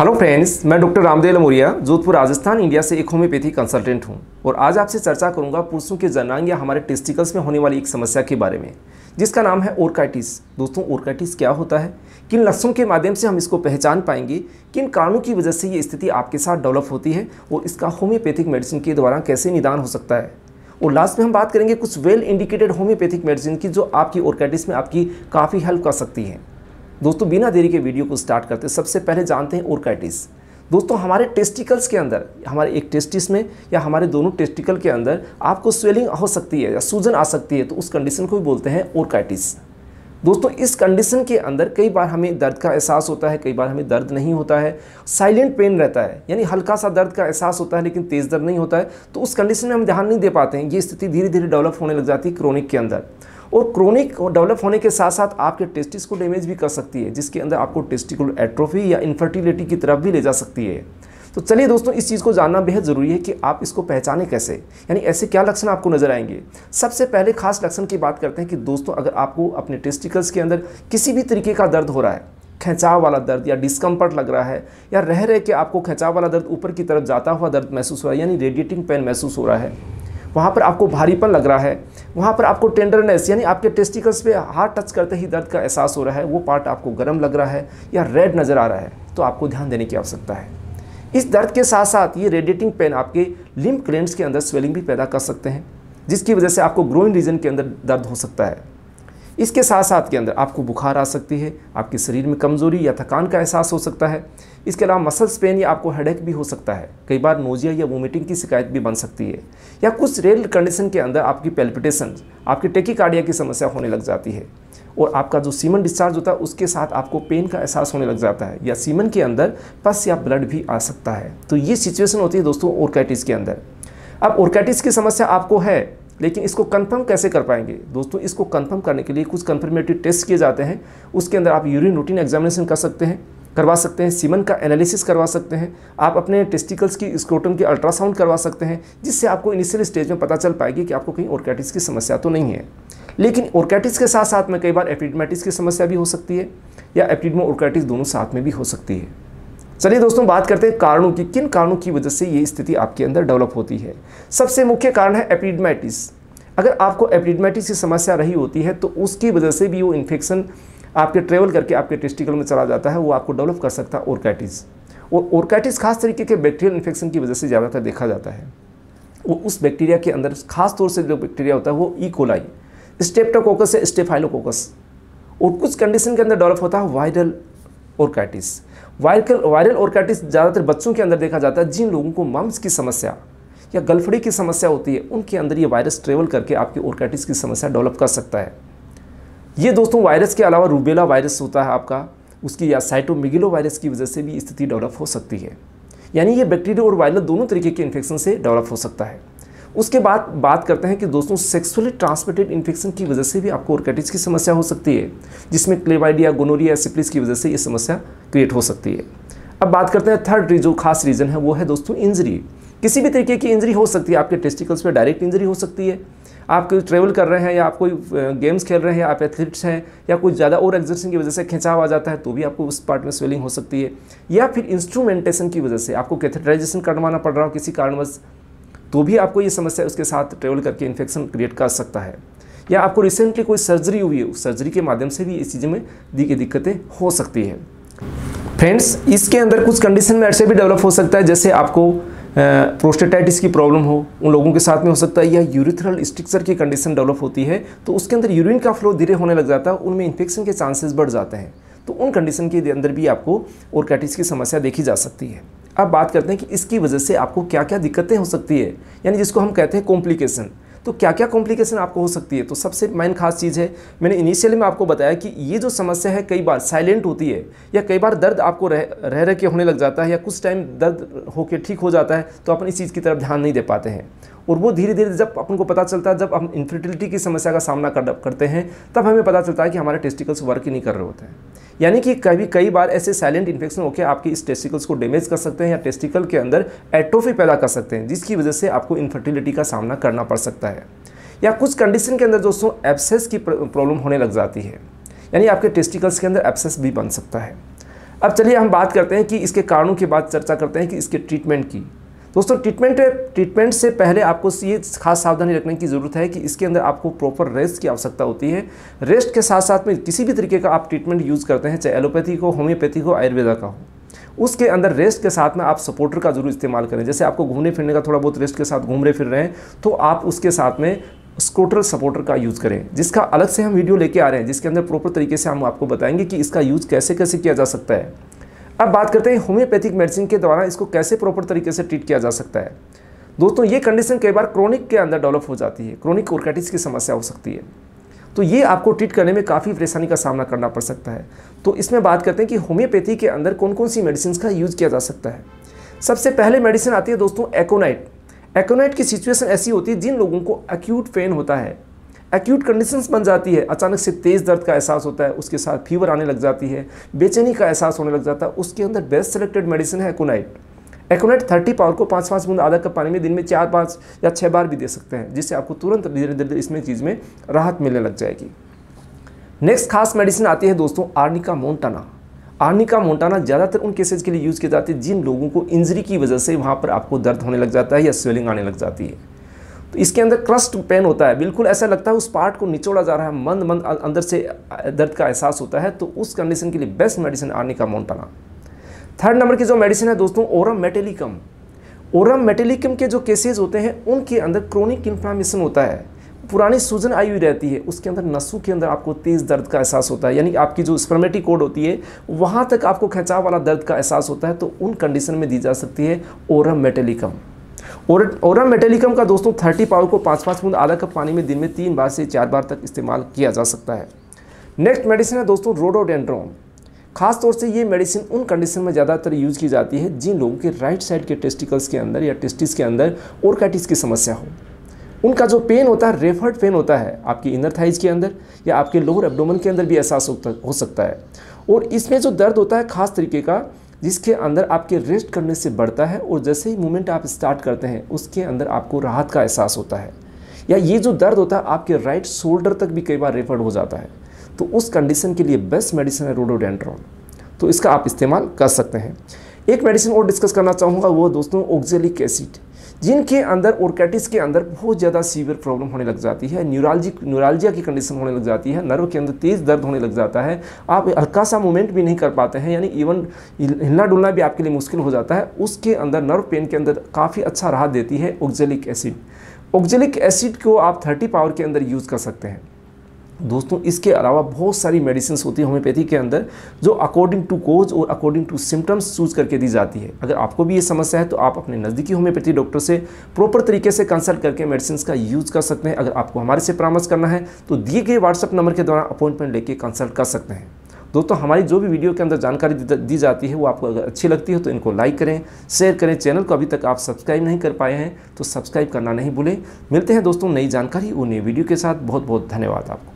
Hello friends मैं doctor Ramdev Maurya Jodhpur Rajasthan India से एक होम्योपैथी कंसल्टेंट हूं और आज आपसे चर्चा करूंगा पुरुषों के जनांग या हमारे टेस्टिकल्स में होने वाली एक समस्या के बारे में जिसका नाम है ओरकाइटिस दोस्तों ओरकाइटिस क्या होता है किन लक्षणों के माध्यम से हम इसको पहचान पाएंगे किन कारणों की वजह से ये स्थिति आपके साथ डेवलप होती है और इसका होम्योपैथिक मेडिसिन के द्वारा कैसे निदान हो सकता है और लास्ट में हम बात करेंगे कुछ वेल इंडिकेटेड होम्योपैथिक मेडिसिन की जो आपकी ओरकाइटिस में आपकी काफ़ी हेल्प कर सकती है दोस्तों बिना देरी के वीडियो को स्टार्ट करते हैं सबसे पहले जानते हैं ओरकाइटिस दोस्तों हमारे टेस्टिकल्स के अंदर हमारे एक टेस्टिस में या हमारे दोनों टेस्टिकल के अंदर आपको स्वेलिंग हो सकती है या सूजन आ सकती है तो उस कंडीशन को भी बोलते हैं ओरकाइटिस दोस्तों इस कंडीशन के अंदर कई बार हमें दर्द का एहसास होता है कई बार हमें दर्द नहीं होता है साइलेंट पेन रहता है यानी हल्का सा दर्द का एहसास होता है लेकिन तेज़ दर्द नहीं होता है तो उस कंडीशन में हम ध्यान नहीं दे पाते हैं ये स्थिति धीरे धीरे डेवलप होने लग जाती है क्रोनिक के अंदर और क्रोनिक और डेवलप होने के साथ साथ आपके टेस्टिस को डैमेज भी कर सकती है जिसके अंदर आपको टेस्टिकुलर एट्रोफी या इन्फर्टिलिटी की तरफ भी ले जा सकती है तो चलिए दोस्तों इस चीज़ को जानना बेहद ज़रूरी है कि आप इसको पहचाने कैसे यानी ऐसे क्या लक्षण आपको नज़र आएंगे सबसे पहले खास लक्षण की बात करते हैं कि दोस्तों अगर आपको अपने टेस्टिकल्स के अंदर किसी भी तरीके का दर्द हो रहा है खिंचाव वाला दर्द या डिस्कम्फर्ट लग रहा है या रह रहे कि आपको खिंचाव वाला दर्द ऊपर की तरफ जाता हुआ दर्द महसूस हो रहा है यानी रेडिएटिंग पेन महसूस हो रहा है वहाँ पर आपको भारीपन लग रहा है वहाँ पर आपको टेंडरनेस यानी आपके टेस्टिकल्स पे हार्ट टच करते ही दर्द का एहसास हो रहा है वो पार्ट आपको गर्म लग रहा है या रेड नज़र आ रहा है तो आपको ध्यान देने की आवश्यकता है इस दर्द के साथ साथ ये रेडिएटिंग पेन आपके लिम्प क्लेंट्स के अंदर स्वेलिंग भी पैदा कर सकते हैं जिसकी वजह से आपको ग्रोइन रीजन के अंदर दर्द हो सकता है इसके साथ साथ के अंदर आपको बुखार आ सकती है आपके शरीर में कमज़ोरी या थकान का एहसास हो सकता है इसके अलावा मसल्स पेन या आपको हेडेक भी हो सकता है कई बार नोजिया या वोमिटिंग की शिकायत भी बन सकती है या कुछ रेल कंडीशन के अंदर आपकी पेल्पिटेशन आपकी टेकिकार्डिया की समस्या होने लग जाती है और आपका जो सीमन डिस्चार्ज होता है उसके साथ आपको पेन का एहसास होने लग जाता है या सीमन के अंदर पस या ब्लड भी आ सकता है तो ये सिचुएशन होती है दोस्तों ओरकाइटिस के अंदर अब ओरकाइटिस की समस्या आपको है लेकिन इसको कंफर्म कैसे कर पाएंगे दोस्तों इसको कंफर्म करने के लिए कुछ कंफर्मेटिव टेस्ट किए जाते हैं उसके अंदर आप यूरिन रूटीन एग्जामिनेशन कर सकते हैं करवा सकते हैं सीमन का एनालिसिस करवा सकते हैं आप अपने टेस्टिकल्स की स्क्रोटम की अल्ट्रासाउंड करवा सकते हैं जिससे आपको इनिशियल स्टेज में पता चल पाएगी कि आपको कहीं ऑर्कैटिस की समस्या तो नहीं है लेकिन ऑर्केटिस के साथ साथ में कई बार एपिडमेटिस की समस्या भी हो सकती है या एपिडमो ऑर्केटिस दोनों साथ में भी हो सकती है चलिए दोस्तों बात करते हैं कारणों की किन कारणों की वजह से ये स्थिति आपके अंदर डेवलप होती है सबसे मुख्य कारण है एपिडमेटिस अगर आपको एपिडमेटिस की समस्या रही होती है तो उसकी वजह से भी वो इन्फेक्शन आपके ट्रेवल करके आपके टेस्टिकल में चला जाता है वो आपको डेवलप कर सकता है ओरकाइटिस और ओरकाइटिस खास तरीके के बैक्टीरियल इन्फेक्शन की वजह से ज़्यादातर देखा जाता है वो उस बैक्टीरिया के अंदर खास तौर से जो बैक्टीरिया होता है वो ईकोलाई e. स्टेप्टोकोकस या स्टेफाइलोकोकस और कुछ कंडीशन के अंदर डेवलप होता है viral orchitis viral viral orchitis ज़्यादातर बच्चों के अंदर देखा जाता है जिन लोगों को मम्स की समस्या या गलफड़ी की समस्या होती है उनके अंदर ये वायरस ट्रेवल करके आपकी ओरकाइटिस की समस्या डेवलप कर सकता है ये दोस्तों वायरस के अलावा रूबेला वायरस होता है आपका उसकी या साइटोमिगिलो वायरस की वजह से भी स्थिति डेवलप हो सकती है यानी ये बैक्टीरिया और वायरल दोनों तरीके के इन्फेक्शन से डेवलप हो सकता है उसके बाद बात करते हैं कि दोस्तों सेक्सुअली ट्रांसमिटेड इन्फेक्शन की वजह से भी आपको ओरकाइटिस की समस्या हो सकती है जिसमें क्लेवाइडिया गोनोरिया सिप्लिस की वजह से ये समस्या क्रिएट हो सकती है अब बात करते हैं थर्ड जो खास रीज़न है वो है दोस्तों इंजरी किसी भी तरीके की इंजरी हो सकती है आपके टेस्टिकल्स पर डायरेक्ट इंजरी हो सकती है आप कोई ट्रेवल कर रहे हैं या आप कोई गेम्स खेल रहे हैं आप एथलीट्स हैं या कोई ज़्यादा ओवर एक्सर्सन की वजह से खिंचाव आ जाता है तो भी आपको उस पार्ट में स्वेलिंग हो सकती है या फिर इंस्ट्रूमेंटेशन की वजह से आपको कैथेटराइजेशन करवाना पड़ रहा हो किसी कारणवश तो भी आपको ये समस्या उसके साथ ट्रेवल करके इन्फेक्शन क्रिएट कर सकता है या आपको रिसेंटली कोई सर्जरी हुई है उस सर्जरी के माध्यम से भी इस चीज़ में दी की दिक्कतें हो सकती है फ्रेंड्स इसके अंदर कुछ कंडीशन में ऐसे भी डेवलप हो सकता है जैसे आपको प्रोस्टेटाइटिस की प्रॉब्लम हो उन लोगों के साथ में हो सकता है या यूरिथ्रल स्ट्रिक्चर की कंडीशन डेवलप होती है तो उसके अंदर यूरिन का फ्लो धीरे होने लग जाता है उनमें इन्फेक्शन के चांसेस बढ़ जाते हैं तो उन कंडीशन के अंदर भी आपको ओरकाइटिस की समस्या देखी जा सकती है अब बात करते हैं कि इसकी वजह से आपको क्या क्या दिक्कतें हो सकती है यानी जिसको हम कहते हैं कॉम्प्लिकेशन तो क्या क्या कॉम्प्लिकेशन आपको हो सकती है तो सबसे मेन खास चीज़ है मैंने इनिशियली में आपको बताया कि ये जो समस्या है कई बार साइलेंट होती है या कई बार दर्द आपको रह रह, रह के होने लग जाता है या कुछ टाइम दर्द होकर ठीक हो जाता है तो अपन इस चीज़ की तरफ ध्यान नहीं दे पाते हैं और वो धीरे धीरे जब अपन को पता चलता है जब हम इन्फर्टिलिटी की समस्या का सामना कर, करते हैं तब हमें पता चलता है कि हमारे टेस्टिकल्स वर्क ही नहीं कर रहे होते हैं यानी कि कभी कई बार ऐसे साइलेंट इन्फेक्शन होकर आपके इस टेस्टिकल्स को डैमेज कर सकते हैं या टेस्टिकल के अंदर एटोफी पैदा कर सकते हैं जिसकी वजह से आपको इन्फर्टिलिटी का सामना करना पड़ सकता है या कुछ कंडीशन के अंदर दोस्तों एब्सेस की प्रॉब्लम होने लग जाती है यानी आपके टेस्टिकल्स के अंदर एब्सेस भी बन सकता है अब चलिए हम बात करते हैं कि इसके कारणों की बात चर्चा करते हैं कि इसके ट्रीटमेंट की दोस्तों ट्रीटमेंट ट्रीटमेंट से पहले आपको ये खास सावधानी रखने की ज़रूरत है कि इसके अंदर आपको प्रॉपर रेस्ट की आवश्यकता होती है रेस्ट के साथ साथ में किसी भी तरीके का आप ट्रीटमेंट यूज़ करते हैं चाहे एलोपैथी को होम्योपैथी हो आयुर्वेदा का हो उसके अंदर रेस्ट के साथ में आप सपोर्टर का जरूर इस्तेमाल करें जैसे आपको घूमने फिरने का थोड़ा बहुत रेस्ट के साथ घूम रहे फिर रहे हैं तो आप उसके साथ में स्कोटर सपोर्टर का यूज़ करें जिसका अलग से हम वीडियो लेके आ रहे हैं जिसके अंदर प्रॉपर तरीके से हम आपको बताएंगे कि इसका यूज़ कैसे कैसे किया जा सकता है अब बात करते हैं होम्योपैथिक मेडिसिन के द्वारा इसको कैसे प्रॉपर तरीके से ट्रीट किया जा सकता है दोस्तों ये कंडीशन कई बार क्रोनिक के अंदर डेवलप हो जाती है क्रोनिक कोर्केटिस की समस्या हो सकती है तो ये आपको ट्रीट करने में काफ़ी परेशानी का सामना करना पड़ सकता है तो इसमें बात करते हैं कि होम्योपैथी के अंदर कौन कौन सी मेडिसिन का यूज़ किया जा सकता है सबसे पहले मेडिसिन आती है दोस्तों एकोनाइट एकोनाइट की सिचुएशन ऐसी होती है जिन लोगों को एक्यूट पेन होता है एक्यूट कंडीशंस बन जाती है अचानक से तेज़ दर्द का एहसास होता है उसके साथ फीवर आने लग जाती है बेचैनी का एहसास होने लग जाता है उसके अंदर बेस्ट सेलेक्टेड मेडिसिन है एकोनाइट एकोनाइट थर्टी पावर को पाँच पाँच बूंद आधा कप पानी में दिन में चार पाँच या छः बार भी दे सकते हैं जिससे आपको तुरंत धीरे धीरे इसमें चीज़ में राहत मिलने लग जाएगी नेक्स्ट खास मेडिसिन आती है दोस्तों आर्निका मोन्टाना आर्निका मोन्टाना ज़्यादातर उन केसेज के लिए यूज़ किया जाते है जिन लोगों को इंजरी की वजह से वहाँ पर आपको दर्द होने लग जाता है या स्वेलिंग आने लग जाती है तो इसके अंदर क्रस्ट पेन होता है बिल्कुल ऐसा लगता है उस पार्ट को निचोड़ा जा रहा है मंद मंद अं-, अंदर से दर्द का एहसास होता है तो उस कंडीशन के लिए best medicine arnica montana third number की जो मेडिसिन है दोस्तों ओरम मेटेलिकम ओरम मेटेलिकम के जो केसेज होते हैं उनके अंदर क्रोनिक इन्फ्लामेशन होता है पुरानी सूजन आई हुई रहती है उसके अंदर नसों के अंदर आपको तेज़ दर्द का एहसास होता है यानी आपकी जो स्पर्मेटिक कोड होती है वहाँ तक आपको खिंचाव वाला दर्द का एहसास होता है तो उन कंडीशन में दी जा सकती है ओरम मेटेलिकम और ओरम मेटेलिकम का दोस्तों थर्टी पाउड को पाँच पाँच बूंद आधा कप पानी में दिन में तीन बार से चार बार तक इस्तेमाल किया जा सकता है नेक्स्ट मेडिसिन है दोस्तों रोडोडेंड्रोम खास तौर से ये मेडिसिन उन कंडीशन में ज़्यादातर यूज की जाती है जिन लोगों के राइट साइड के टेस्टिकल्स के अंदर या टेस्टिस के अंदर ओरकाइटिस की समस्या हो उनका जो पेन होता है रेफर्ड पेन होता है आपकी इनर थाइज के अंदर या आपके लोअर एब्डोमन के अंदर भी एहसास हो सकता है और इसमें जो दर्द होता है खास तरीके का जिसके अंदर आपके रेस्ट करने से बढ़ता है और जैसे ही मूवमेंट आप स्टार्ट करते हैं उसके अंदर आपको राहत का एहसास होता है या ये जो दर्द होता है आपके राइट शोल्डर तक भी कई बार रेफर्ड हो जाता है तो उस कंडीशन के लिए बेस्ट मेडिसिन है रोडोडेंड्रॉन तो इसका आप इस्तेमाल कर सकते हैं एक मेडिसिन और डिस्कस करना चाहूँगा वो दोस्तों ऑक्जेलिक एसिड जिनके अंदर ओरकेटिस के अंदर बहुत ज़्यादा सीवियर प्रॉब्लम होने लग जाती है न्यूरालजिक न्यूरालजिया की कंडीशन होने लग जाती है नर्व के अंदर तेज़ दर्द होने लग जाता है आप हल्का सा मूवमेंट भी नहीं कर पाते हैं यानी इवन हिलना डुलना भी आपके लिए मुश्किल हो जाता है उसके अंदर नर्व पेन के अंदर काफ़ी अच्छा राहत देती है ऑक्जेलिक एसिड ऑक्जेलिक एसिड को आप थर्टी पावर के अंदर यूज़ कर सकते हैं दोस्तों इसके अलावा बहुत सारी मेडिसिन होती है होम्योपैथी के अंदर जो अकॉर्डिंग टू कोज और अकॉर्डिंग टू सिम्टम्स चूज करके दी जाती है अगर आपको भी ये समस्या है तो आप अपने नज़दीकी होम्योपैथी डॉक्टर से प्रॉपर तरीके से कंसल्ट करके मेडिसिन का यूज़ कर सकते हैं अगर आपको हमारे से परामर्श करना है तो दिए गए व्हाट्सअप नंबर के द्वारा अपॉइंटमेंट लेके कंसल्ट कर सकते हैं दोस्तों हमारी जो भी वीडियो के अंदर जानकारी दी जाती है वो आपको अगर अच्छी लगती है तो इनको लाइक करें शेयर करें चैनल को अभी तक आप सब्सक्राइब नहीं कर पाए हैं तो सब्सक्राइब करना नहीं भूलें मिलते हैं दोस्तों नई जानकारी और नई वीडियो के साथ बहुत बहुत धन्यवाद आपको